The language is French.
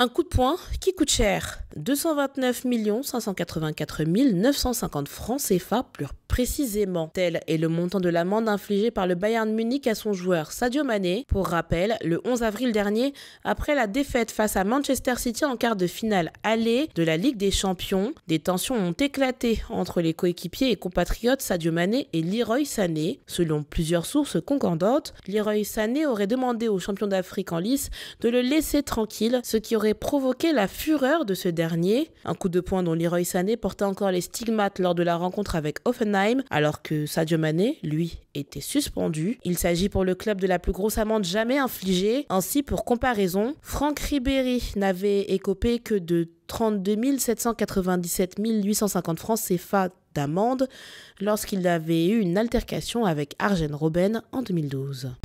Un coup de poing qui coûte cher. 229 584 950 francs CFA plus précisément. Tel est le montant de l'amende infligée par le Bayern Munich à son joueur Sadio Mané. Pour rappel, le 11 avril dernier, après la défaite face à Manchester City en quart de finale aller de la Ligue des Champions, des tensions ont éclaté entre les coéquipiers et compatriotes Sadio Mané et Leroy Sané. Selon plusieurs sources concordantes, Leroy Sané aurait demandé au champion d'Afrique en lice de le laisser tranquille, ce qui aurait provoqué la fureur de ce dernier, un coup de poing dont Leroy Sané portait encore les stigmates lors de la rencontre avec Offenheim, alors que Sadio Mané, lui, était suspendu. Il s'agit pour le club de la plus grosse amende jamais infligée. Ainsi, pour comparaison, Franck Ribéry n'avait écopé que de 32 797 850 francs CFA d'amende lorsqu'il avait eu une altercation avec Arjen Robben en 2012.